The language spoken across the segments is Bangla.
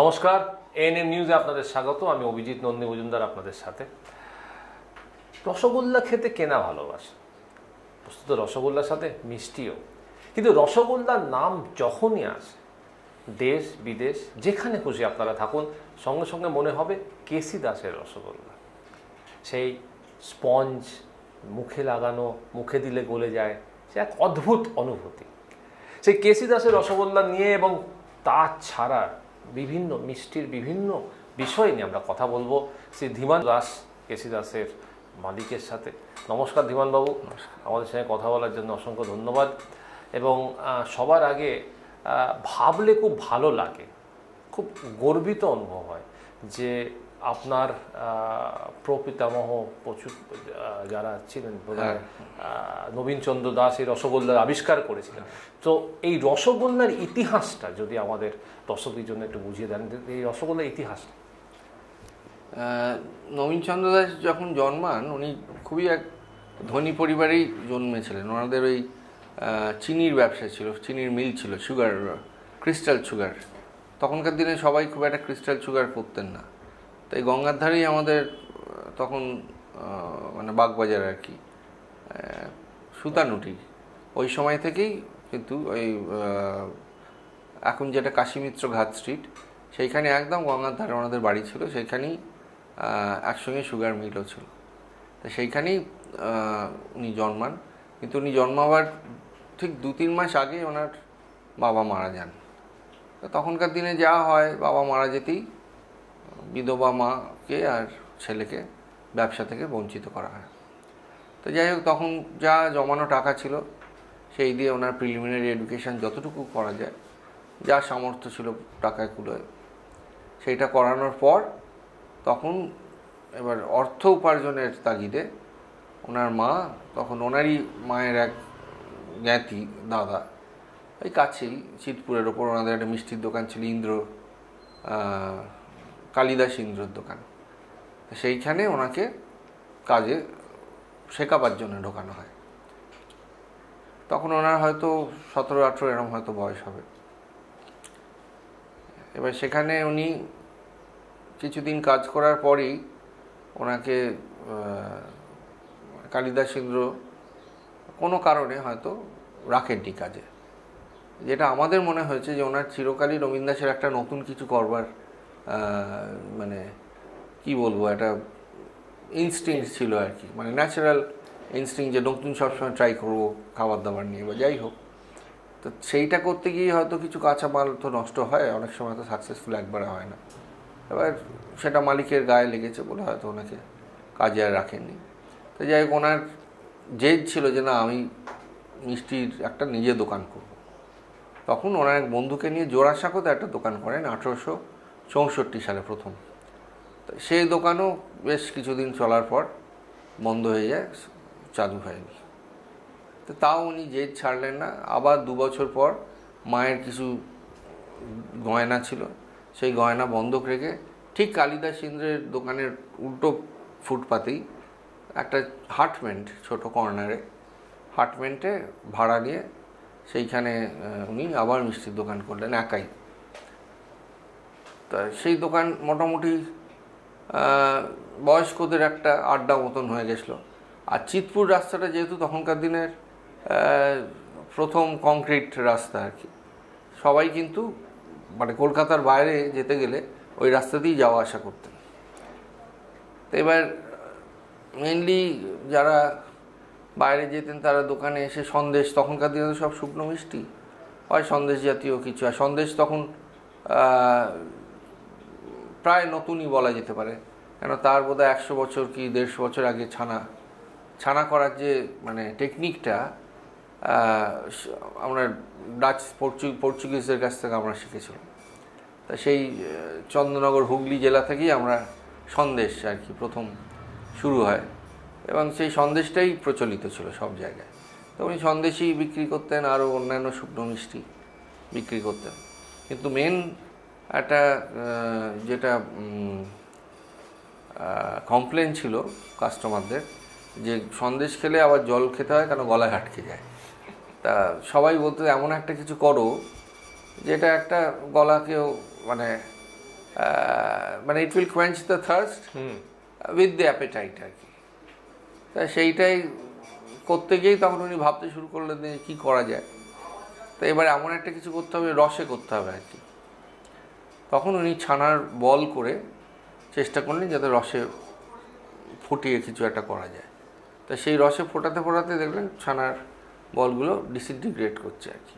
নমস্কার এএনএম নিউজে আপনাদের স্বাগত আমি অভিজিৎ নন্দী মজুমদার আপনাদের সাথে রসগোল্লা খেতে কেনা ভালোবাসে বস্তুত রসগোল্লার সাথে মিষ্টিও কিন্তু রসগোল্লার নাম যখনই আসে দেশ বিদেশ যেখানে খুশি আপনারা থাকুন সঙ্গে সঙ্গে মনে হবে কেসি দাসের রসগোল্লা সেই স্পঞ্জ মুখে লাগানো মুখে দিলে গলে যায় সে এক অদ্ভুত অনুভূতি সেই কেসি দাসের রসগোল্লা নিয়ে এবং তা ছাড়া বিভিন্ন মিষ্টির বিভিন্ন বিষয় নিয়ে আমরা কথা বলবো শ্রী ধীমান দাস কেসি দাসের মালিকের সাথে নমস্কার ধীমানবাবু আমাদের সঙ্গে কথা বলার জন্য অসংখ্য ধন্যবাদ এবং সবার আগে ভাবলে খুব ভালো লাগে খুব গর্বিত অনুভব হয় যে আপনার প্রপিতামহ প্রচুর যারা ছিলেন হ্যাঁ। নবীনচন্দ্র দাস এই রসগোল্লার আবিষ্কার করেছিলেন হ্যাঁ। তো এই রসগোল্লার ইতিহাসটা যদি আমাদের দর্শকদের জন্য একটু বুঝিয়ে দেন এই রসগোল্লার ইতিহাসটা নবীনচন্দ্র দাস যখন জন্মান উনি খুবই এক ধনী পরিবারেই জন্মেছিলেন ওনাদের ওই চিনির ব্যবসা ছিল চিনির মিল ছিল সুগার ক্রিস্টাল সুগার তখনকার দিনে সবাই খুব একটা ক্রিস্টাল সুগার করতেন না তাই গঙ্গার ধারেই আমাদের তখন মানে বাগবাজার আর কি সুতানুটি ওই সময় থেকেই কিন্তু ওই এখন যেটা কাশিমিত্র ঘাট স্ট্রিট সেইখানে একদম গঙ্গার ধারে ওনাদের বাড়ি ছিল সেইখানেই একসঙ্গে সুগার মিলও ছিল তো সেইখানেই উনি জন্মান কিন্তু উনি জন্মাবার ঠিক দু তিন মাস আগে ওনার বাবা মারা যান তখনকার দিনে যা হয় বাবা মারা যেতেই বিধবা মাকে আর ছেলেকে ব্যবসা থেকে বঞ্চিত করা হয় তো যাই হোক তখন যা জমানো টাকা ছিল সেই দিয়ে ওনার প্রিলিমিনারি এডুকেশান যতটুকু করা যায় যা সামর্থ্য ছিল টাকায় কুলোয় সেইটা করানোর পর তখন এবার অর্থ উপার্জনের তাগিদে ওনার মা তখন ওনারই মায়ের এক জ্ঞাতি দাদা ওই কাছেই চিতপুরের ওপর ওনাদের একটা মিষ্টির দোকান ছিল ইন্দ্র কালিদাস ইন্দ্রর দোকান সেইখানে ওনাকে কাজে শেখাবার জন্য ঢোকানো হয় তখন ওনার হয়তো সতেরো আঠেরো এরম হয়তো বয়স হবে এবার সেখানে উনি কিছুদিন কাজ করার পরেই ওনাকে কালিদাস ইন্দ্র কোনো কারণে হয়তো রাখেননি কাজে যেটা আমাদের মনে হয়েছে যে ওনার চিরকালই রবীন্দাসের একটা নতুন কিছু করবার মানে কি বলবো একটা ইনস্টিং ছিল আর কি মানে ন্যাচারাল ইনস্টিং যে নতুন সবসময় ট্রাই করবো খাবার দাবার নিয়ে বা যাই হোক তো সেইটা করতে গিয়ে হয়তো কিছু কাঁচামাল তো নষ্ট হয় অনেক সময় তো সাকসেসফুল একবারে হয় না এবার সেটা মালিকের গায়ে লেগেছে বলে হয়তো ওনাকে কাজে আর রাখেননি তো যাই হোক ওনার জেদ ছিল যে না আমি মিষ্টির একটা নিজে দোকান করব তখন ওনার এক বন্ধুকে নিয়ে জোড়াসাঁকোতে একটা দোকান করেন আঠেরোশো চৌষট্টি সালে প্রথম সেই দোকানও বেশ কিছুদিন চলার পর বন্ধ হয়ে যায় চালু হয়নি তো তাও উনি জেদ ছাড়লেন না আবার দু বছর পর মায়ের কিছু গয়না ছিল সেই গয়না বন্ধক রেখে ঠিক কালিদাস ইন্দ্রের দোকানের উল্টো ফুটপাতেই একটা হার্টমেন্ট ছোট কর্নারে হার্টমেন্টে ভাড়া নিয়ে সেইখানে উনি আবার মিষ্টির দোকান করলেন একাই তা সেই দোকান মোটামুটি বয়স্কদের একটা আড্ডা মতন হয়ে গেছিলো আর চিতপুর রাস্তাটা যেহেতু তখনকার দিনের প্রথম কংক্রিট রাস্তা আর কি সবাই কিন্তু মানে কলকাতার বাইরে যেতে গেলে ওই রাস্তা দিয়েই যাওয়া আসা করতেন তো এবার মেনলি যারা বাইরে যেতেন তারা দোকানে এসে সন্দেশ তখনকার দিনে সব শুকনো মিষ্টি হয় সন্দেশ জাতীয় কিছু আর সন্দেশ তখন প্রায় নতুনই বলা যেতে পারে কেন তার বোধ হয় একশো বছর কি দেড়শো বছর আগে ছানা ছানা করার যে মানে টেকনিকটা আমরা ডাচ পর্তুগিজদের কাছ থেকে আমরা শিখেছিলাম তা সেই চন্দ্রনগর হুগলি জেলা থেকেই আমরা সন্দেশ আর কি প্রথম শুরু হয় এবং সেই সন্দেশটাই প্রচলিত ছিল সব জায়গায় তো উনি সন্দেশই বিক্রি করতেন আরও অন্যান্য শুকনো মিষ্টি বিক্রি করতেন কিন্তু মেন একটা যেটা কমপ্লেন ছিল কাস্টমারদের যে সন্দেশ খেলে আবার জল খেতে হয় কেন গলায় আটকে যায় তা সবাই বলতো এমন একটা কিছু করো যেটা একটা গলাকেও মানে মানে it will quench the thirst with the appetite আর কি তা সেইটাই করতে গিয়েই তখন উনি ভাবতে শুরু করলেন যে কী করা যায় তো এবার এমন একটা কিছু করতে হবে রসে করতে হবে আর কি তখন উনি ছানার বল করে চেষ্টা করলেন যাতে রসে ফুটিয়ে কিছু একটা করা যায় তা সেই রসে ফোটাতে ফোটাতে দেখলেন ছানার বলগুলো ডিসিনটিগ্রেট করছে আর কি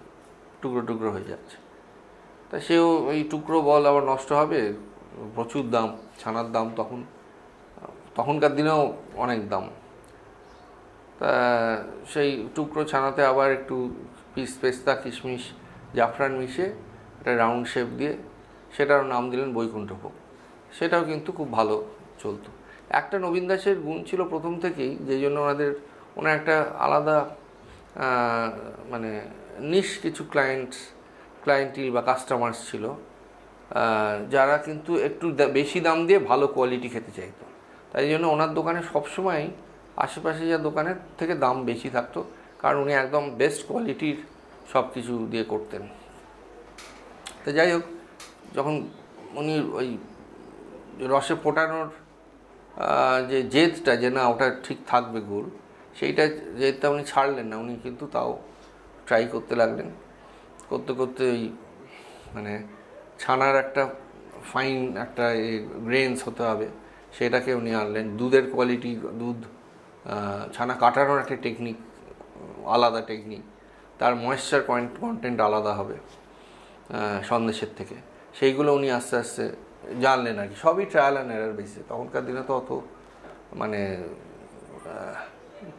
টুকরো টুকরো হয়ে যাচ্ছে তা সেও এই টুকরো বল আবার নষ্ট হবে প্রচুর দাম ছানার দাম তখন তখনকার দিনেও অনেক দাম তা সেই টুকরো ছানাতে আবার একটু পিস পেস্তা কিশমিশ জাফরান মিশে একটা রাউন্ড শেপ দিয়ে সেটারও নাম দিলেন বৈকুণ্ঠভোগ সেটাও কিন্তু খুব ভালো চলতো একটা নবীন দাসের গুণ ছিল প্রথম থেকেই যেই জন্য ওনাদের ওনার একটা আলাদা মানে নিশ কিছু ক্লায়েন্ট ক্লায়েন্টিল বা কাস্টমার্স ছিল যারা কিন্তু একটু বেশি দাম দিয়ে ভালো কোয়ালিটি খেতে চাইতো তাই জন্য ওনার দোকানে সবসময় আশেপাশে যা দোকানের থেকে দাম বেশি থাকতো কারণ উনি একদম বেস্ট কোয়ালিটির সব কিছু দিয়ে করতেন তো যাই হোক যখন উনি ওই রসে ফোটানোর যে জেদটা যে না ওটা ঠিক থাকবে গুড় সেইটা জেদটা উনি ছাড়লেন না উনি কিন্তু তাও ট্রাই করতে লাগলেন করতে করতে ওই মানে ছানার একটা ফাইন একটা গ্রেন্স হতে হবে সেটাকে উনি আনলেন দুধের কোয়ালিটি দুধ ছানা কাটানোর একটা টেকনিক আলাদা টেকনিক তার ময়েশ্চার কন্টেন্ট আলাদা হবে সন্দেশের থেকে সেইগুলো উনি আস্তে আস্তে জানলেন আর কি সবই ট্রায়াল অ্যান্ড এরার বেসে তখনকার দিনে তো অত মানে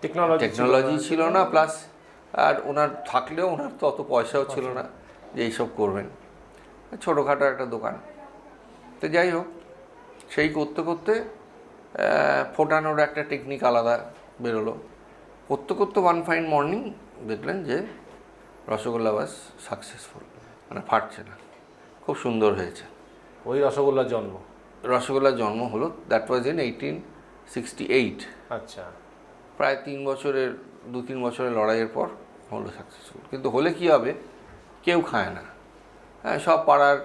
টেকনোলজি টেকনোলজি ছিল না প্লাস আর ওনার থাকলেও ওনার তো অত পয়সাও ছিল না যে এইসব করবেন ছোটোখাটো একটা দোকান তো যাই হোক সেই করতে করতে ফোটানোর একটা টেকনিক আলাদা বেরোলো করতে করতে ওয়ান ফাইন মর্নিং দেখলেন যে রসগোল্লা বাস সাকসেসফুল মানে ফাটছে না খুব সুন্দর হয়েছে ওই রসগোল্লার জন্ম রসগোল্লার জন্ম হলো that was in eighteen sixty eight আচ্ছা প্রায় তিন বছরের দু তিন বছরের লড়াইয়ের পর হলো সাকসেসফুল কিন্তু হলে কি হবে কেউ খায় না হ্যাঁ সব পাড়ার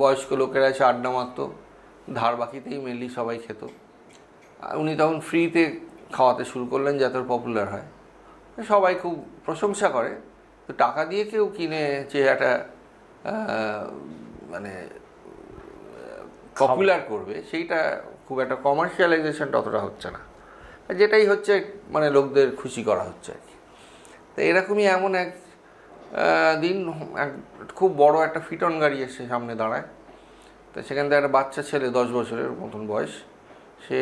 বয়স্ক লোকেরা এসে আড্ডা মারত ধার বাকিতেই মেনলি সবাই খেত উনি তখন ফ্রিতে খাওয়াতে শুরু করলেন যাতে পপুলার হয় সবাই খুব প্রশংসা করে তো টাকা দিয়ে কেউ কিনে চেহারাটা মানে পপুলার করবে সেইটা খুব একটা কমার্শিয়ালাইজেশনটা অতটা হচ্ছে না যেটাই হচ্ছে মানে লোকদের খুশি করা হচ্ছে আর কি তো এরকমই এমন এক দিন এক খুব বড় একটা ফিটন গাড়ি এসে সামনে দাঁড়ায় তো সেখান থেকে একটা বাচ্চা ছেলে দশ বছরের মতন বয়স সে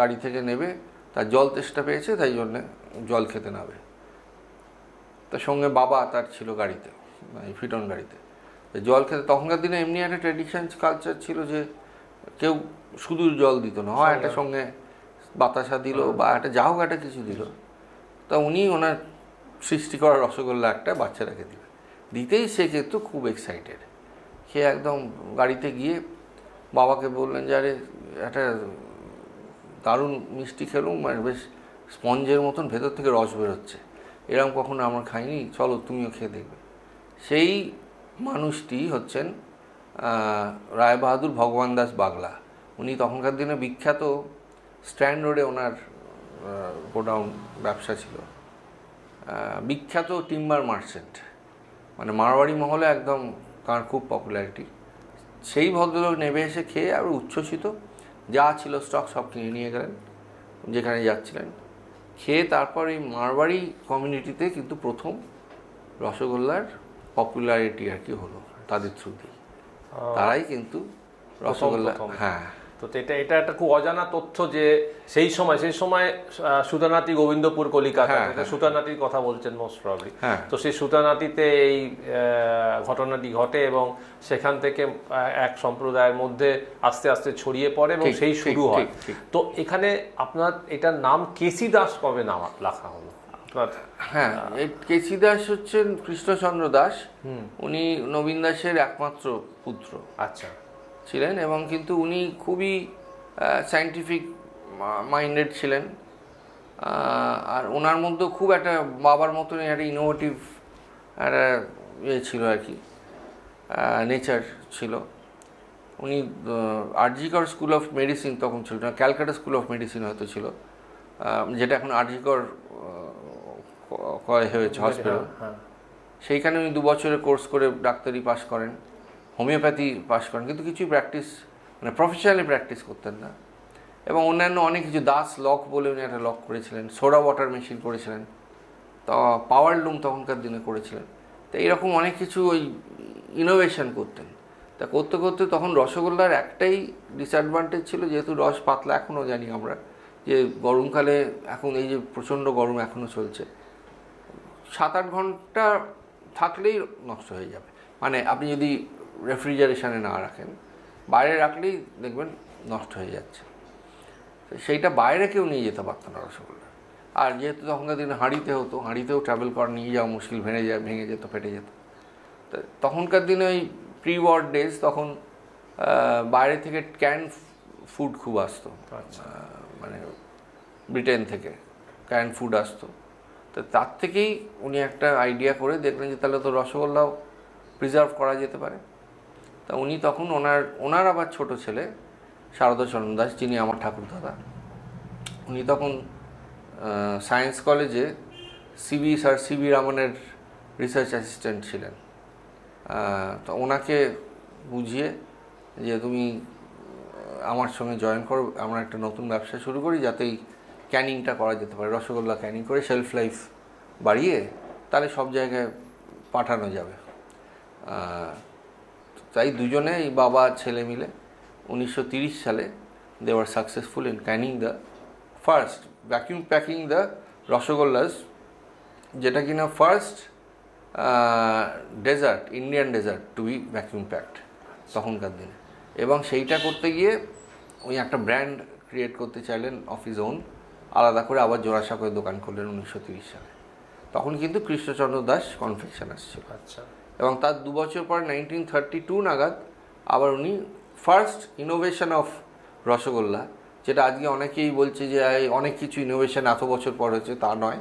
গাড়ি থেকে নেবে তার জল তেষ্টা পেয়েছে তাই জন্যে জল খেতে নাবে তার সঙ্গে বাবা তার ছিল গাড়িতে মানে ফিটন গাড়িতে জল খেতে তখনকার দিনে এমনি একটা ট্রেডিশন কালচার ছিল যে কেউ শুধু জল দিত না হয় একটা সঙ্গে বাতাসা দিল হ্যাঁ। বা একটা যা হোক একটা কিছু দিল তা উনি ওনার সৃষ্টি করা রসগোল্লা একটা রেখে দিল দিতেই সে কিন্তু খুব এক্সাইটেড সে একদম গাড়িতে গিয়ে বাবাকে বললেন যে আরে একটা দারুণ মিষ্টি খেলুম মানে বেশ স্পঞ্জের মতন ভেতর থেকে রস বেরোচ্ছে এরকম কখনো আমরা খাইনি চলো তুমিও খেয়ে দেখবে সেই মানুষটি হচ্ছেন রায়বাহাদুর ভগবান দাস বাগলা উনি তখনকার দিনে বিখ্যাত স্ট্যান্ড রোডে ওনার গোডাউন ব্যবসা ছিল বিখ্যাত টিম্বার মার্চেন্ট মানে মারোয়াড়ি মহলে একদম তাঁর খুব পপুলারিটি সেই ভদ্রলোক নেবে এসে খেয়ে আর উচ্ছ্বসিত যা ছিল স্টক সব কিনে নিয়ে গেলেন যেখানে যাচ্ছিলেন খেয়ে তারপর এই মারবাড়ি কমিউনিটিতে কিন্তু প্রথম রসগোল্লার পপুলারিটি আর কি হলো তাদের থ্রু দিয়ে তারাই কিন্তু রসগোল্লা হ্যাঁ তো এটা এটা একটা খুব অজানা তথ্য যে সেই সময় সেই সময় সুতানাতি গোবিন্দপুর কলিকাতা হ্যাঁ, হ্যাঁ। সুতানাতির কথা বলছেন মোস্ট হ্যাঁ। প্রবলি তো সেই সুতানাতিতে এই ঘটনাটি ঘটে এবং সেখান থেকে এক সম্প্রদায়ের মধ্যে আস্তে আস্তে ছড়িয়ে পড়ে এবং সেই শুরু হয় তো এখানে আপনার এটার নাম কেসি দাস কবে নাম লেখা হলো হ্যাঁ কেসি দাস হচ্ছেন কৃষ্ণচন্দ্র দাস উনি নবীন দাসের একমাত্র পুত্র আচ্ছা ছিলেন এবং কিন্তু উনি খুবই সায়েন্টিফিক মাইন্ডেড ছিলেন আর ওনার মধ্যে খুব একটা বাবার মতন একটা ইনোভেটিভ একটা ইয়ে ছিল আর কি নেচার ছিল উনি আরজিকর স্কুল অফ মেডিসিন তখন ছিল না ক্যালকাটা স্কুল অফ মেডিসিন হয়তো ছিল যেটা এখন আরজিকর কয় হয়েছে হসপিটাল সেইখানে উনি দু বছরের কোর্স করে ডাক্তারি পাশ করেন হোমিওপ্যাথি পাশ করেন কিন্তু কিছুই প্র্যাকটিস মানে প্রফেশনালি প্র্যাকটিস করতেন না এবং অন্যান্য অনেক কিছু দাস লক বলে উনি একটা লক করেছিলেন সোডা ওয়াটার মেশিন করেছিলেন তা পাওয়ার লুম তখনকার দিনে করেছিলেন তো এইরকম অনেক কিছু ওই ইনোভেশন করতেন তা করতে করতে তখন রসগোল্লার একটাই ডিসঅ্যাডভান্টেজ ছিল যেহেতু রস পাতলা এখনও জানি আমরা যে গরমকালে এখন এই যে প্রচণ্ড গরম এখনও চলছে সাত আট ঘন্টা থাকলেই নষ্ট হয়ে যাবে মানে আপনি যদি রেফ্রিজারেশানে না রাখেন বাইরে রাখলেই দেখবেন নষ্ট হয়ে যাচ্ছে সেইটা বাইরে কেউ নিয়ে যেতে পারতো না রসগোল্লা আর যেহেতু তখনকার দিনে হাঁড়িতে হতো হাঁড়িতেও ট্রাভেল করা নিয়ে যাওয়া মুশকিল ভেঙে যায় ভেঙে যেত ফেটে যেত তখনকার দিনে ওই প্রি ওয়ার ডেজ তখন বাইরে থেকে ক্যান ফুড খুব আসতো আচ্ছা। মানে ব্রিটেন থেকে ক্যান ফুড আসতো তো তার থেকেই উনি একটা আইডিয়া করে দেখলেন যে তাহলে তো রসগোল্লাও প্রিজার্ভ করা যেতে পারে তা উনি তখন ওনার ওনার আবার ছোট ছেলে শারদাচরণ দাস যিনি আমার ঠাকুরদাদা উনি তখন সায়েন্স কলেজে সিবি স্যার সিবি রামনের রিসার্চ অ্যাসিস্ট্যান্ট ছিলেন তো ওনাকে বুঝিয়ে যে তুমি আমার সঙ্গে জয়েন করো আমরা একটা নতুন ব্যবসা শুরু করি যাতেই ক্যানিংটা করা যেতে পারে রসগোল্লা ক্যানিং করে সেলফ লাইফ বাড়িয়ে তাহলে সব জায়গায় পাঠানো যাবে তাই দুজনে এই বাবা ছেলে মিলে উনিশশো সালে they were successful in canning the first vacuum packing the rosogollas যেটা কিনা first dessert Indian dessert to be vacuum packed তখনকার দিনে এবং সেইটা করতে গিয়ে ওই একটা ব্র্যান্ড ক্রিয়েট করতে চাইলেন অফ ইজ ওন আলাদা করে আবার করে দোকান করলেন উনিশশো তিরিশ সালে তখন কিন্তু কৃষ্ণচন্দ্র দাস কনফেকশন আসছিল আচ্ছা এবং তার দু বছর পর নাইনটিন থার্টি টু নাগাদ আবার উনি ফার্স্ট ইনোভেশন অফ রসগোল্লা যেটা আজকে অনেকেই বলছে যে অনেক কিছু ইনোভেশন এত বছর পর হয়েছে তা নয়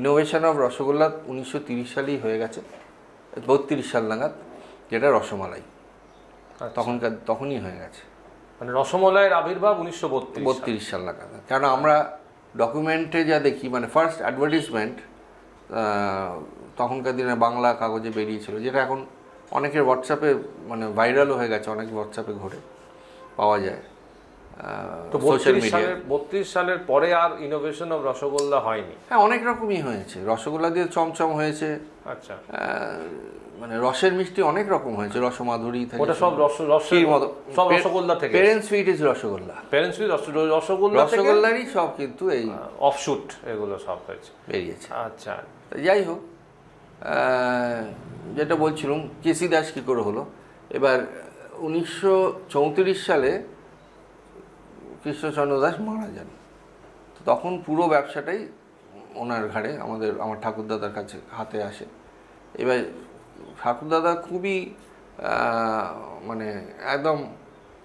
ইনোভেশন অফ রসগোল্লা উনিশশো তিরিশ সালেই হয়ে গেছে বত্রিশ সাল নাগাদ যেটা রসমালাই আচ্ছা। তখনকার তখনই হয়ে গেছে মানে রসমলাইয়ের আবির্ভাব উনিশশো বত্রিশ সাল নাগাদ কেন আমরা ডকুমেন্টে যা দেখি মানে ফার্স্ট অ্যাডভার্টিসমেন্ট তখনকার দিনে বাংলা কাগজে বেরিয়েছিল যেটা এখন অনেকের হোয়াটসঅ্যাপে মানে ভাইরালও হয়ে গেছে অনেক হোয়াটসঅ্যাপে ঘুরে পাওয়া যায় তো বত্রিশ সালের পরে আর ইনোভেশন অফ রসগোল্লা হয়নি হ্যাঁ অনেক রকমই হয়েছে রসগোল্লা দিয়ে চমচম হয়েছে আচ্ছা মানে রসের মিষ্টি অনেক রকম হয়েছে রসমাধুরী থেকে ওটা সব রস রসের মতো সব রসগোল্লা থেকে parent sweet is rosogolla parent sweet rosogolla রসগোল্লারই সব কিন্তু এই অফশুট এগুলো সব হয়েছে বেরিয়েছে আচ্ছা যাই হোক যেটা বলছিলাম কেসি দাস কী করে হলো এবার উনিশশো সালে কৃষ্ণচন্দ্র দাস মারা যান তো তখন পুরো ব্যবসাটাই ওনার ঘাড়ে আমাদের আমার ঠাকুরদাদার কাছে হাতে আসে এবার ঠাকুরদাদা খুবই মানে একদম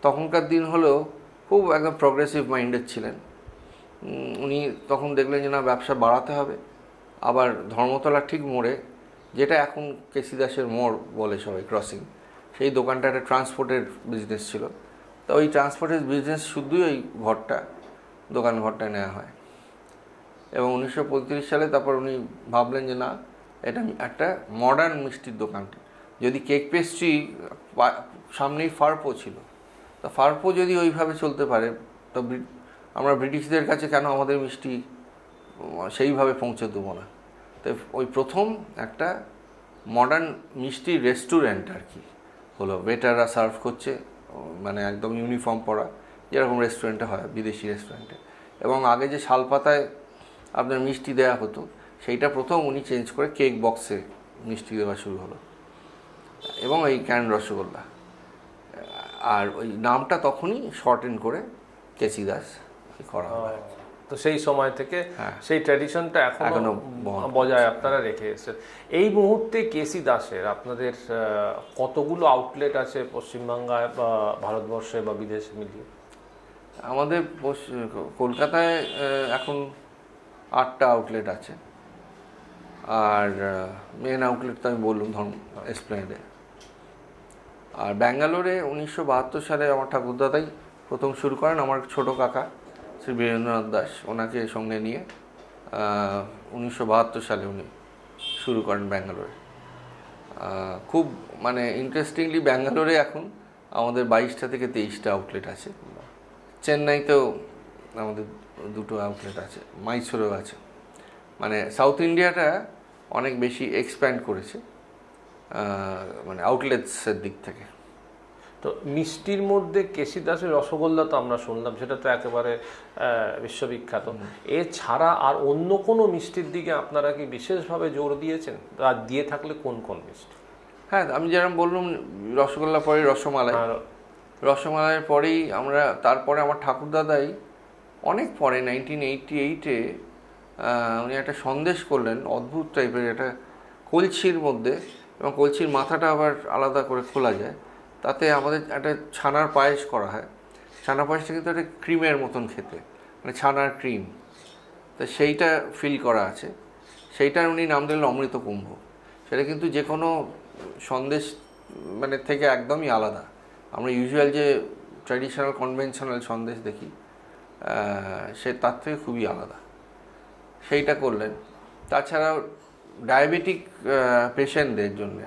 তখনকার দিন হলেও খুব একদম প্রগ্রেসিভ মাইন্ডেড ছিলেন উনি তখন দেখলেন যে না ব্যবসা বাড়াতে হবে আবার ধর্মতলা ঠিক মোড়ে যেটা এখন কেসি দাসের মোড় বলে সবাই ক্রসিং সেই দোকানটা একটা ট্রান্সপোর্টের বিজনেস ছিল তো ওই ট্রান্সপোর্টের বিজনেস শুধুই ওই ঘরটা দোকান ঘরটা নেওয়া হয় এবং উনিশশো সালে তারপর উনি ভাবলেন যে না এটা একটা মডার্ন মিষ্টির দোকান যদি কেক পেস্ট্রি সামনেই ফার্পো ছিল তো ফার্পো যদি ওইভাবে চলতে পারে তো আমরা ব্রিটিশদের কাছে কেন আমাদের মিষ্টি সেইভাবে পৌঁছে দেবো না তো ওই প্রথম একটা মডার্ন মিষ্টি রেস্টুরেন্ট আর কি হলো ওয়েটাররা সার্ভ করছে মানে একদম ইউনিফর্ম পরা যেরকম রেস্টুরেন্টে হয় বিদেশি রেস্টুরেন্টে এবং আগে যে শালপাতায় আপনার মিষ্টি দেয়া হতো সেইটা প্রথম উনি চেঞ্জ করে কেক বক্সে মিষ্টি দেওয়া শুরু হলো এবং এই ক্যান রসগোল্লা আর ওই নামটা তখনই শর্ট এন্ড করে কেসি দাস করা হয় তো সেই সময় থেকে হ্যাঁ। সেই ট্র্যাডিশনটা এখনো বজায় আপনারা রেখে এসেছেন এই মুহূর্তে কেসি দাসের আপনাদের কতগুলো আউটলেট আছে পশ্চিমবাংলায় বা ভারতবর্ষে বা বিদেশে মিলিয়ে আমাদের কলকাতায় এখন আটটা আউটলেট আছে আর মেন আউটলেট তো আমি বললাম ধর্ম এসপ্লেন্ডে আর ব্যাঙ্গালোরে উনিশশো সালে আমার ঠাকুরদাদাই প্রথম শুরু করেন আমার ছোট কাকা শ্রী বীরেন্দ্রনাথ দাস ওনাকে সঙ্গে নিয়ে উনিশশো সালে উনি শুরু করেন ব্যাঙ্গালোরে খুব মানে ইন্টারেস্টিংলি ব্যাঙ্গালোরে এখন আমাদের বাইশটা থেকে তেইশটা আউটলেট আছে চেন্নাইতেও আমাদের দুটো আউটলেট আছে মাইসোরেও আছে মানে সাউথ ইন্ডিয়াটা অনেক বেশি এক্সপ্যান্ড করেছে মানে আউটলেটসের দিক থেকে তো মিষ্টির মধ্যে কেশিদাসের দাসের রসগোল্লা তো আমরা শুনলাম সেটা তো একেবারে বিশ্ববিখ্যাত এছাড়া আর অন্য কোনো মিষ্টির দিকে আপনারা কি বিশেষভাবে জোর দিয়েছেন আর দিয়ে থাকলে কোন কোন মিষ্টি হ্যাঁ আমি যেরকম বললাম রসগোল্লা পরে রসমালাই রসমালাইয়ের পরেই আমরা তারপরে আমার ঠাকুরদাদাই অনেক পরে নাইনটিন এইটটি এইটে উনি একটা সন্দেশ করলেন অদ্ভুত টাইপের একটা কলছির মধ্যে এবং কলছির মাথাটা আবার আলাদা করে খোলা যায় তাতে আমাদের একটা ছানার পায়েস করা হয় ছানা পায়েসটা কিন্তু একটা ক্রিমের মতন খেতে মানে ছানার ক্রিম তা সেইটা ফিল করা আছে সেইটার উনি নাম দিলেন অমৃত কুম্ভ সেটা কিন্তু যে কোনো সন্দেশ মানে থেকে একদমই আলাদা আমরা ইউজুয়াল যে ট্র্যাডিশনাল কনভেনশনাল সন্দেশ দেখি সে তার থেকে খুবই আলাদা সেইটা করলেন তাছাড়াও ডায়াবেটিক পেশেন্টদের জন্য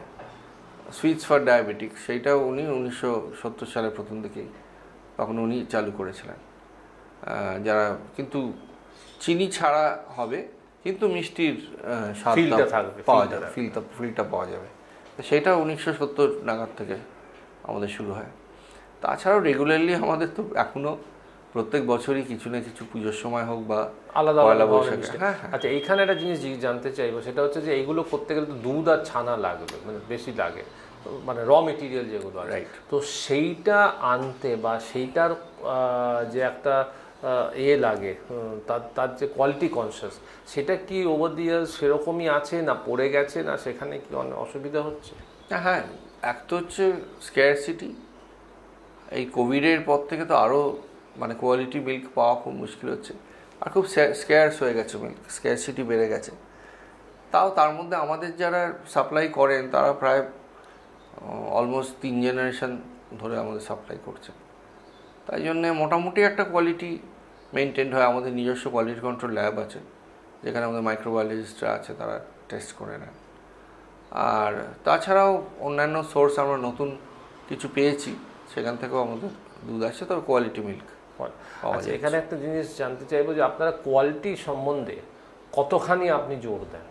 সুইটস ফর ডায়াবেটিক সেইটাও উনি উনিশশো সত্তর সালের প্রথম দিকে তখন উনি চালু করেছিলেন যারা কিন্তু চিনি ছাড়া হবে কিন্তু মিষ্টির পাওয়া যাবে ফিলটা ফিলটা পাওয়া যাবে তো সেটা উনিশশো সত্তর নাগাদ থেকে আমাদের শুরু হয় তাছাড়াও রেগুলারলি আমাদের তো এখনও প্রত্যেক বছরই কিছু না কিছু পুজোর সময় হোক বা আলাদা পয়লা বৈশাখে হ্যাঁ, হ্যাঁ। আচ্ছা এইখানে একটা জিনিস জানতে চাইবো সেটা হচ্ছে যে এইগুলো করতে গেলে তো দুধ আর ছানা লাগবে মানে বেশি লাগে মানে র মেটেরিয়াল যেগুলো আর তো সেইটা আনতে বা সেইটার যে একটা এ লাগে তার তার যে কোয়ালিটি কনসিয়াস সেটা কি ওভার দিয়ে সেরকমই আছে না পড়ে গেছে না সেখানে কি অনেক অসুবিধা হচ্ছে হ্যাঁ, হ্যাঁ এক তো হচ্ছে স্কেয়ারসিটি এই কোভিডের পর থেকে তো আরও মানে কোয়ালিটি মিল্ক পাওয়া খুব মুশকিল হচ্ছে আর খুব স্কেয়ার্স হয়ে গেছে মিল্ক স্কেয়ারসিটি বেড়ে গেছে তাও তার মধ্যে আমাদের যারা সাপ্লাই করেন তারা প্রায় অলমোস্ট তিন জেনারেশন ধরে আমাদের সাপ্লাই করছে তাই জন্যে মোটামুটি একটা কোয়ালিটি মেনটেন হয় আমাদের নিজস্ব কোয়ালিটি কন্ট্রোল ল্যাব আছে যেখানে আমাদের মাইক্রোবায়োলজিস্টরা আছে তারা টেস্ট করে নেন আর তাছাড়াও অন্যান্য সোর্স আমরা নতুন কিছু পেয়েছি সেখান থেকেও আমাদের দুধ আসছে তবে কোয়ালিটি মিল্ক আচ্ছা এখানে একটা জিনিস জানতে চাইবো যে আপনারা কোয়ালিটি সম্বন্ধে কতখানি আপনি জোর দেন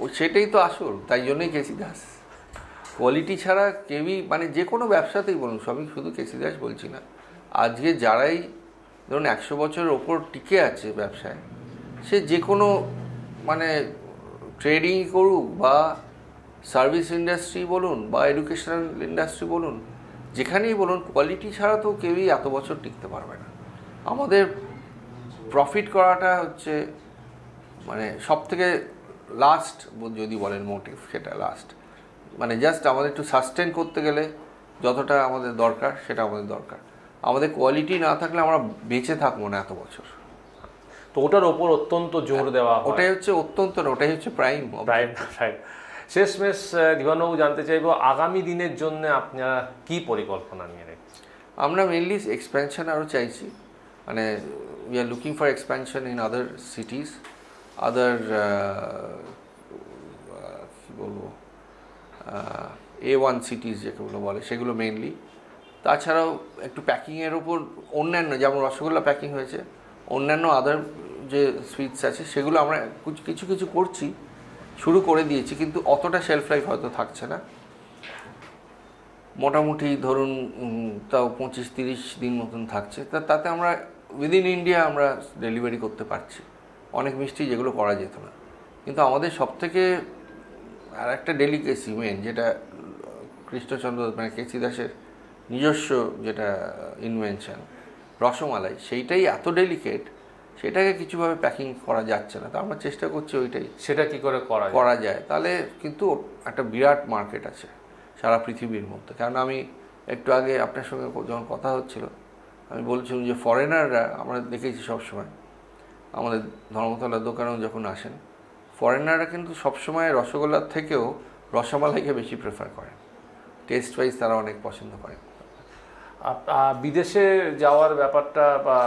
ও সেটাই তো আসল তাই জন্যই কেসি দাস কোয়ালিটি ছাড়া কেউই মানে যে কোনো ব্যবসাতেই বলুন সবই শুধু কেসি দাস বলছি না আজকে যারাই ধরুন একশো বছরের ওপর টিকে আছে ব্যবসায় সে যে কোনো মানে ট্রেডিং করুক বা সার্ভিস ইন্ডাস্ট্রি বলুন বা এডুকেশনাল ইন্ডাস্ট্রি বলুন যেখানেই বলুন কোয়ালিটি ছাড়া তো কেউই এত বছর টিকতে পারবে না আমাদের প্রফিট করাটা হচ্ছে মানে সব থেকে লাস্ট যদি বলেন মোটিভ সেটা লাস্ট মানে জাস্ট আমাদের একটু সাস্টেন করতে গেলে যতটা আমাদের দরকার সেটা আমাদের দরকার আমাদের কোয়ালিটি না থাকলে আমরা বেঁচে থাকবো না এত বছর তো ওটার ওপর অত্যন্ত জোর হ্যাঁ, দেওয়া ওটাই হচ্ছে অত্যন্ত ওটাই হচ্ছে প্রাইম প্রাইম প্রাইম শেষমেশ দিবানবাবু জানতে চাইব আগামী দিনের জন্য আপনারা কি পরিকল্পনা নিয়ে রেখেছেন আমরা মেনলি এক্সপেনশন আরও চাইছি মানে we are looking for expansion in other cities other কী বলবো এ ওয়ান সিটিস যেগুলো বলে সেগুলো মেইনলি তাছাড়াও একটু প্যাকিংয়ের ওপর অন্যান্য যেমন রসগোল্লা প্যাকিং হয়েছে অন্যান্য আদার যে সুইটস আছে সেগুলো আমরা কিছু কিছু করছি শুরু করে দিয়েছি কিন্তু অতটা সেলফ লাইফ হয়তো থাকছে না মোটামুটি ধরুন তাও পঁচিশ তিরিশ দিন মতন থাকছে তা তাতে আমরা উইদিন ইন্ডিয়া আমরা ডেলিভারি করতে পারছি অনেক মিষ্টি যেগুলো করা যেত না কিন্তু আমাদের থেকে আর একটা ডেলিকেসি মেন যেটা কৃষ্ণচন্দ্র মানে কেসি দাসের নিজস্ব যেটা ইনভেনশন রসমালাই সেইটাই এত ডেলিকেট সেটাকে কিছুভাবে প্যাকিং করা যাচ্ছে না তো আমরা চেষ্টা করছি ওইটাই সেটা কি করে করা করা যায় তাহলে কিন্তু একটা বিরাট মার্কেট আছে সারা পৃথিবীর মধ্যে কারণ আমি একটু আগে আপনার সঙ্গে যখন কথা হচ্ছিলো আমি বলছিলাম যে ফরেনাররা আমরা দেখেছি সবসময় আমাদের ধর্মতলার দোকানেও যখন আসেন ফরেনাররা কিন্তু সবসময় রসগোল্লার থেকেও রসমালাইকে বেশি প্রেফার করেন টেস্ট ওয়াইজ তারা অনেক পছন্দ করেন বিদেশে যাওয়ার ব্যাপারটা বা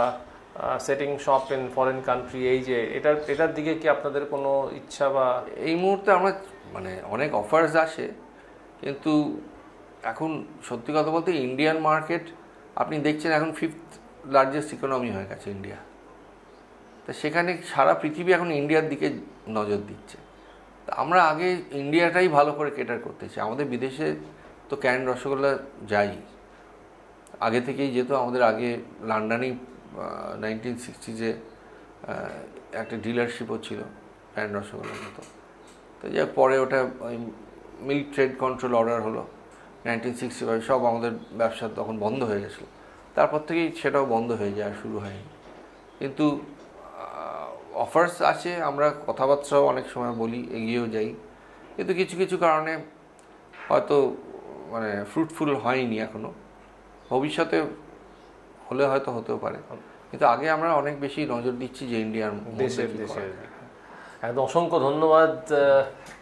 setting shop in foreign country এই যে এটার এটার দিকে কি আপনাদের কোনো ইচ্ছা বা এই মুহূর্তে আমরা মানে অনেক অফার্স আসে কিন্তু এখন সত্যি কথা বলতে ইন্ডিয়ান মার্কেট আপনি দেখছেন এখন ফিফথ লার্জেস্ট ইকোনমি হয়ে গেছে ইন্ডিয়া তা সেখানে সারা পৃথিবী এখন ইন্ডিয়ার দিকে নজর দিচ্ছে তা আমরা আগে ইন্ডিয়াটাই ভালো করে কেটার করতে চাই আমাদের বিদেশে তো ক্যান রসগোল্লা যাই আগে থেকেই যেত আমাদের আগে লন্ডনেই নাইনটিন সিক্সটিজে একটা ডিলারশিপও ছিল ক্যান রসগোল্লার মতো তো যার পরে ওটা মিল্ক ট্রেড কন্ট্রোল অর্ডার হলো নাইনটিন সিক্সটি ফাইভ সব আমাদের ব্যবসা তখন বন্ধ হয়ে গেছিলো তারপর থেকেই সেটাও বন্ধ হয়ে যায় শুরু হয়নি কিন্তু অফার্স আছে আমরা কথাবার্তাও অনেক সময় বলি এগিয়েও যাই কিন্তু কিছু কিছু কারণে হয়তো মানে ফ্রুটফুল হয়নি এখনও ভবিষ্যতে হলে হয়তো হতেও পারে কিন্তু আগে আমরা অনেক বেশি নজর দিচ্ছি যে ইন্ডিয়ার দেশের একদম অসংখ্য ধন্যবাদ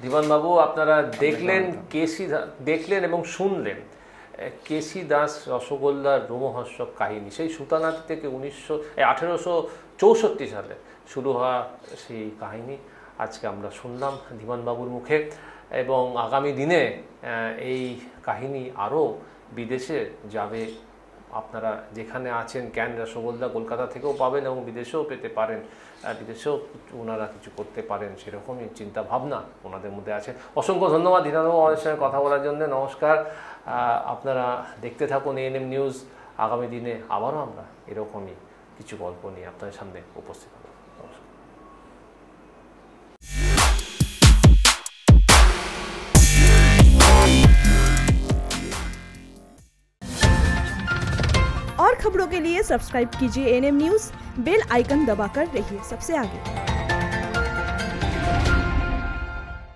দিবানবাবু আপনারা দেখলেন কেসি দেখলেন এবং শুনলেন কেসি দাস রসগোল্লার রোমহর্ষক কাহিনী সেই সুতানাতি থেকে উনিশশো আঠেরোশো চৌষট্টি সালে শুরু হওয়া সেই কাহিনী আজকে আমরা শুনলাম দিবানবাবুর মুখে এবং আগামী দিনে এই কাহিনী আরও বিদেশে যাবে আপনারা যেখানে আছেন ক্যান রসগোল্লা কলকাতা থেকেও পাবেন এবং বিদেশেও পেতে পারেন বিদেশেও ওনারা কিছু করতে পারেন সেরকমই চিন্তা ভাবনা ওনাদের মধ্যে আছে অসংখ্য ধন্যবাদ দিনানবাবু আমাদের সঙ্গে কথা বলার জন্য নমস্কার আপনারা দেখতে থাকুন এএনএম নিউজ আগামী দিনে আবারও আমরা এরকমই কিছু গল্প নিয়ে আপনাদের সামনে উপস্থিত के लिए सब्सक्राइब कीजिए एनएम न्यूज़ बेल आइकन दबाकर रहिए सबसे आगे